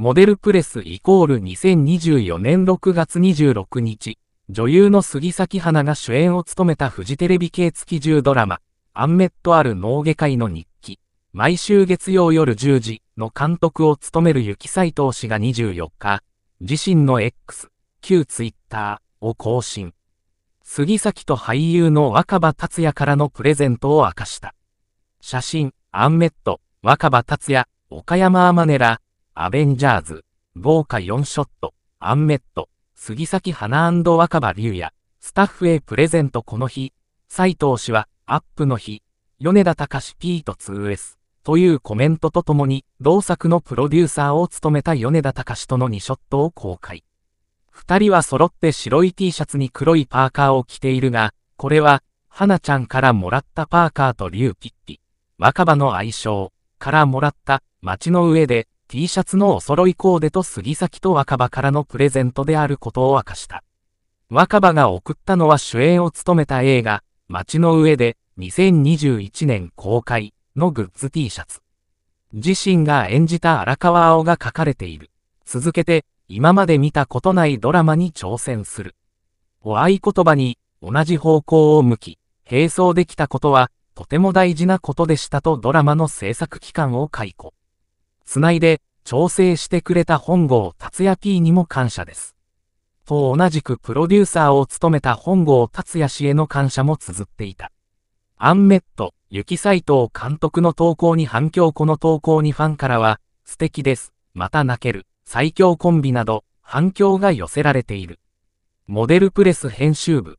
モデルプレスイコール2024年6月26日、女優の杉咲花が主演を務めたフジテレビ系月10ドラマ、アンメットある脳外科医の日記、毎週月曜夜10時の監督を務める雪斎藤氏が24日、自身の X、旧 Twitter を更新。杉咲と俳優の若葉達也からのプレゼントを明かした。写真、アンメット、若葉達也、岡山アマネラ、アベンジャーズ、豪華4ショット、アンメット、杉咲花若葉龍也、スタッフへプレゼントこの日、斎藤氏は、アップの日、米田隆 P と 2S というコメントとともに、同作のプロデューサーを務めた米田隆との2ショットを公開。二人は揃って白い T シャツに黒いパーカーを着ているが、これは、花ちゃんからもらったパーカーと竜ピッピ、若葉の愛称からもらった街の上で T シャツのお揃いコーデと杉崎と若葉からのプレゼントであることを明かした。若葉が送ったのは主演を務めた映画、街の上で2021年公開のグッズ T シャツ。自身が演じた荒川青が書かれている。続けて、今まで見たことないドラマに挑戦する。お合言葉に、同じ方向を向き、並走できたことは、とても大事なことでしたとドラマの制作期間を解雇。つないで調整してくれた本郷達也 P にも感謝です。と同じくプロデューサーを務めた本郷達也氏への感謝も綴っていた。アンメット、雪斎藤監督の投稿に反響この投稿にファンからは、素敵です、また泣ける、最強コンビなど、反響が寄せられている。モデルプレス編集部、